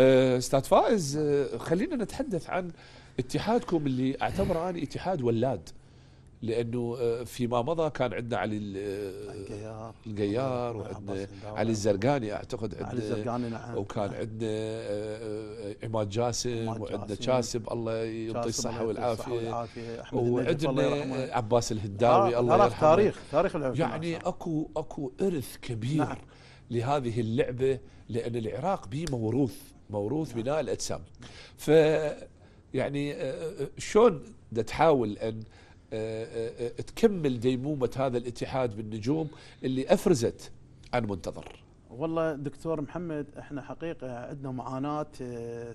آه، استاذ فائز آه، خلينا نتحدث عن اتحادكم اللي اعتبره انا اتحاد ولاد لانه آه، فيما مضى كان عندنا علي القيار القيار وعندنا علي الزرقاني اعتقد عندنا علي الزرقاني نعم وكان نعم. عندنا عماد جاسم وعندنا جاسم الله يعطيه الصحه والعافيه وعندنا عباس الهداوي الله يرحمه تاريخ تاريخ يعني اكو اكو ارث كبير نعم لهذه اللعبة لأن العراق به موروث موروث بناء الأجسام ف يعني آه، آه، شلون تحاول أن آه، تكمل ديمومة هذا الاتحاد بالنجوم اللي أفرزت عن منتظر والله دكتور محمد احنا حقيقه عندنا معاناه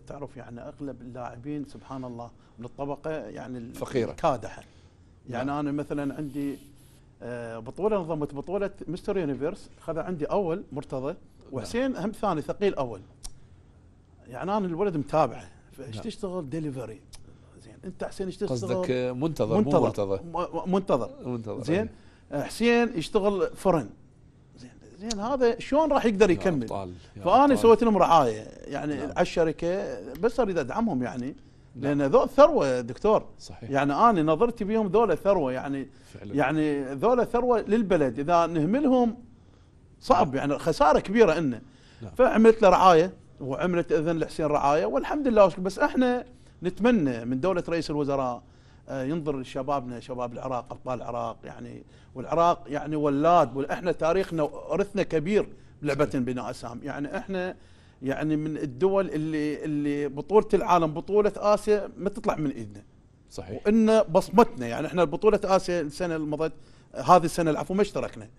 تعرف يعني اغلب اللاعبين سبحان الله من الطبقه يعني الفقيره كادحه يعني نعم. انا مثلا عندي آه، بطوله نظمت بطوله مستر يونيفرس خذ عندي اول مرتضى وحسين هم ثاني ثقيل اول يعني انا الولد متابعه فايش نعم. تشتغل ديليفري زين انت حسين ايش تشتغل قصدك منتظر آه، منتظر مو مرتضى منتظر منتظر زين آه، حسين يشتغل فرن زين زين هذا شلون راح يقدر يكمل يا يا فانا سويت لهم رعايه يعني نعم. على الشركه بس اريد ادعمهم يعني نعم. لان ذول ثروه دكتور صحيح يعني انا نظرتي بهم ذولا ثروه يعني فعلا. يعني ذولا ثروه للبلد اذا نهملهم صعب نعم. يعني خساره كبيره انه نعم. فعملت له رعايه وعملت اذن لحسين رعايه والحمد لله بس احنا نتمنى من دوله رئيس الوزراء آه، ينظر لشبابنا شباب العراق ابطال العراق يعني والعراق يعني ولاد احنا تاريخنا ورثنا كبير بلعبه بناء اسام يعني احنا يعني من الدول اللي اللي بطوله العالم بطوله اسيا ما تطلع من ايدنا صحيح وان بصمتنا يعني احنا بطوله اسيا السنه اللي مضت هذه السنه العفو ما اشتركنا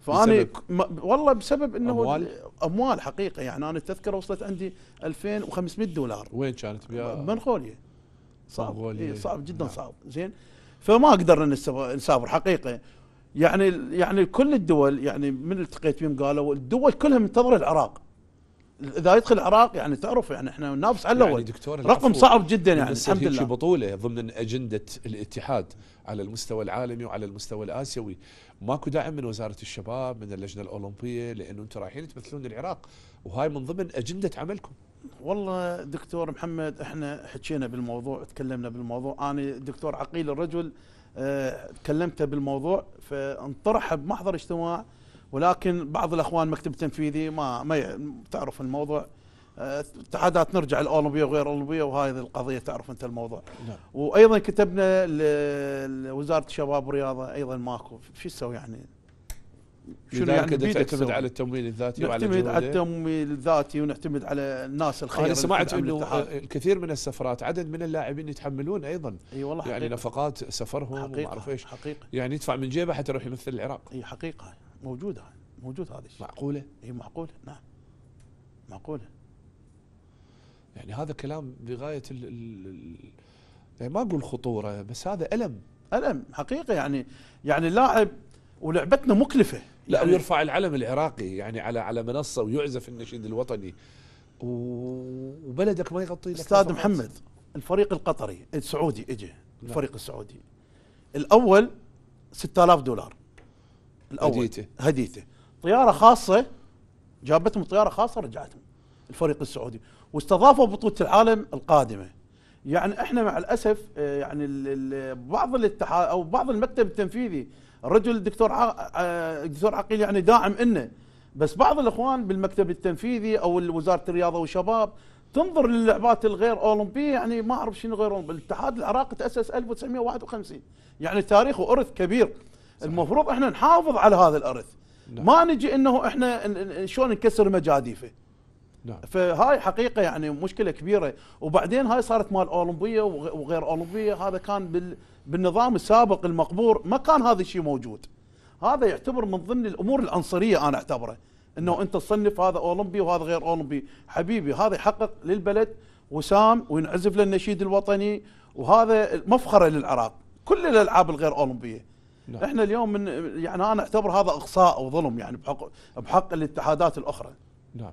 فانا بسبب والله بسبب انه اموال اموال حقيقه يعني انا التذكره وصلت عندي 2500 دولار وين كانت بيا منغوليا صعب إيه صعب جدا نعم. صعب زين فما قدرنا نسافر حقيقه يعني يعني كل الدول يعني من التقيت بهم قالوا الدول كلها منتظره العراق اذا يدخل العراق يعني تعرف يعني احنا ننافس على الاول يعني دكتور رقم صعب جدا يعني الحمد لله بطوله ضمن اجنده الاتحاد على المستوى العالمي وعلى المستوى الاسيوي ماكو داعم من وزاره الشباب من اللجنه الاولمبيه لانه انتم رايحين تمثلون العراق وهاي من ضمن اجنده عملكم والله دكتور محمد احنا حكينا بالموضوع تكلمنا بالموضوع انا دكتور عقيل الرجل اه تكلمت بالموضوع فانطرح بمحضر اجتماع ولكن بعض الاخوان مكتب تنفيذي ما ما تعرف الموضوع اتحادات آه، نرجع الاولمبيه وغير الاولمبيه وهذه القضيه تعرف انت الموضوع نعم. وايضا كتبنا لوزاره الشباب والرياضه ايضا ماكو شو يسوي يعني شنو يعني تعتمد على التمويل الذاتي وعلى نعتمد على التمويل الذاتي ونعتمد على الناس الخير انا سمعت انه آه، الكثير من السفرات عدد من اللاعبين يتحملون ايضا اي والله يعني حقيقة. نفقات سفرهم حقيقه وما اعرف ايش حقيقه يعني يدفع من جيبه حتى يروح يمثل العراق اي حقيقه موجوده موجود هذا الشيء معقوله؟ اي معقوله نعم معقوله يعني هذا كلام بغايه ال يعني ما اقول خطوره بس هذا الم الم حقيقه يعني يعني لاعب ولعبتنا مكلفه لا يعني ويرفع العلم العراقي يعني على على منصه ويعزف النشيد الوطني وبلدك ما يغطي لك استاذ محمد الفريق القطري السعودي اجى نعم. الفريق السعودي الاول 6000 دولار الاول هديته هديته طياره خاصه جابتهم طياره خاصه رجعتهم الفريق السعودي واستضافوا بطوله العالم القادمه يعني احنا مع الاسف آه، يعني بعض الاتحاد او بعض المكتب التنفيذي الرجل الدكتور آه، الدكتور عقيل يعني داعم انه بس بعض الاخوان بالمكتب التنفيذي او وزاره الرياضه والشباب تنظر للعبات الغير اولمبيه يعني ما اعرف شنو غير الاتحاد العراقي تاسس 1951 يعني تاريخه ارث كبير المفروض احنا نحافظ على هذا الارث نعم. ما نجي انه احنا شلون نكسر مجاديفه نعم. فهاي حقيقة يعني مشكلة كبيرة وبعدين هاي صارت مال أولمبية وغير أولمبية هذا كان بال... بالنظام السابق المقبور ما كان هذا الشيء موجود هذا يعتبر من ضمن الأمور العنصرية أنا أعتبره أنه نعم. أنت تصنف هذا أولمبي وهذا غير أولمبي حبيبي هذا يحقق للبلد وسام وينعزف للنشيد الوطني وهذا مفخرة للعراق كل الألعاب الغير أولمبية نعم. احنا اليوم من يعني انا اعتبر هذا اقصاء وظلم يعني بحق بحق الاتحادات الاخرى نعم